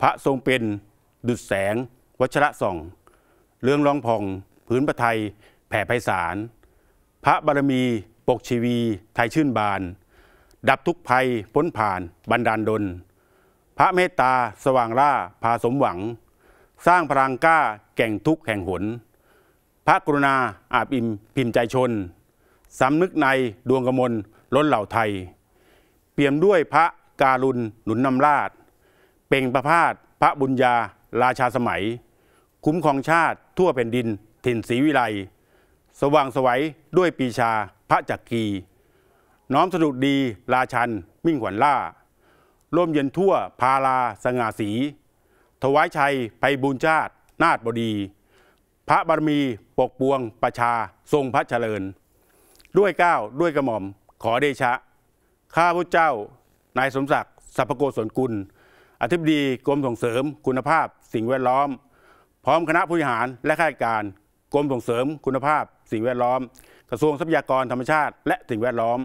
พระทรงเป็น ดุจแสง วัชระส่อง เรื่องรองพอง พื้นประไทย แผ่ไพศาล พระบารมี ปกชีวี ไทยชื่นบาน ดับทุกภัยพ้นผ่านบันดาลดลพระเมตตาสว่างร่าพาสมหวัง สร้างพลังกล้าแก่งทุกแห่งหน พระกรุณาอาบอิ่มพิมพ์ใจชน สำนึกในดวงกมลล้นเหล่าไทย เปี่ยมด้วยพระการุณหนุนนำราชเป่งประพาสพระบุญญาราชาสมัย คุ้มครองชาติทั่วแผ่นดินถิ่นศรีวิไลสว่างสวัยด้วยปีชาพระจักรีน้อมสดุดดีราชันมิ่งขวัญล่าร่วมเย็นทั่วพาลาสง่าสีถวายชัยไพบุญชาติ นาฏบดี พระบารมีปกปวงประชาทรงพระเจริญ ด้วยก้าวด้วยกระหม่อมขอเดชะ ข้าพระเจ้านายสมศักดิ์สัพโกศลกุลอธิบดีกรมส่งเสริมคุณภาพสิ่งแวดล้อม พร้อมคณะผู้บริหารและข้าราชการกรมส่งเสริมคุณภาพสิ่งแวดล้อม กระทรวงทรัพยากรธรรมชาติ และสิ่งแวดล้อม